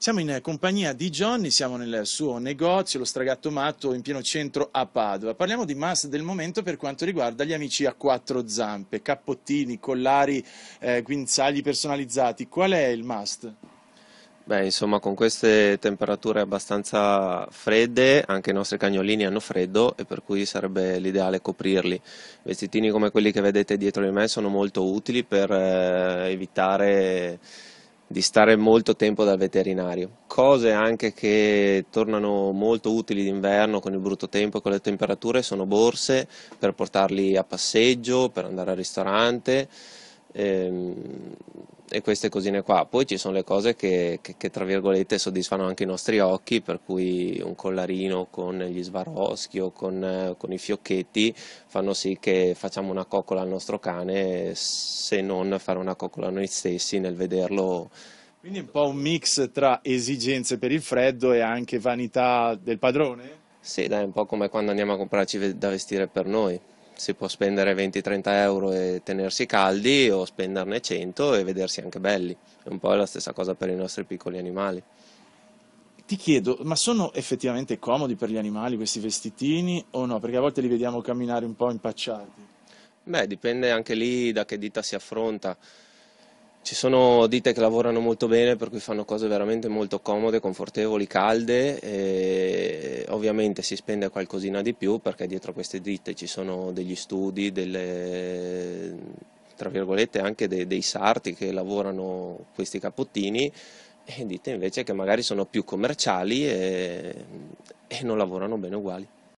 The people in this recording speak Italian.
Siamo in eh, compagnia di Johnny, siamo nel suo negozio, lo Stragatto Matto, in pieno centro a Padova. Parliamo di must del momento per quanto riguarda gli amici a quattro zampe, cappottini, collari, eh, guinzagli personalizzati. Qual è il must? Beh, insomma, con queste temperature abbastanza fredde, anche i nostri cagnolini hanno freddo e per cui sarebbe l'ideale coprirli. Vestitini come quelli che vedete dietro di me sono molto utili per eh, evitare di stare molto tempo dal veterinario. Cose anche che tornano molto utili d'inverno con il brutto tempo e con le temperature sono borse per portarli a passeggio, per andare al ristorante. Ehm, e queste cosine qua. Poi ci sono le cose che, che, che, tra virgolette soddisfano anche i nostri occhi, per cui un collarino con gli svaroschi o con, eh, con i fiocchetti fanno sì che facciamo una coccola al nostro cane, se non fare una coccola a noi stessi nel vederlo. Quindi un po' un mix tra esigenze per il freddo e anche vanità del padrone? Sì, dai, un po' come quando andiamo a comprarci da vestire per noi si può spendere 20-30 euro e tenersi caldi o spenderne 100 e vedersi anche belli. È un po' la stessa cosa per i nostri piccoli animali. Ti chiedo, ma sono effettivamente comodi per gli animali questi vestitini o no? Perché a volte li vediamo camminare un po' impacciati. Beh, dipende anche lì da che ditta si affronta. Ci sono ditte che lavorano molto bene, per cui fanno cose veramente molto comode, confortevoli, calde e ovviamente si spende qualcosina di più perché dietro a queste ditte ci sono degli studi, delle, tra virgolette anche dei, dei sarti che lavorano questi cappottini e ditte invece che magari sono più commerciali e, e non lavorano bene uguali.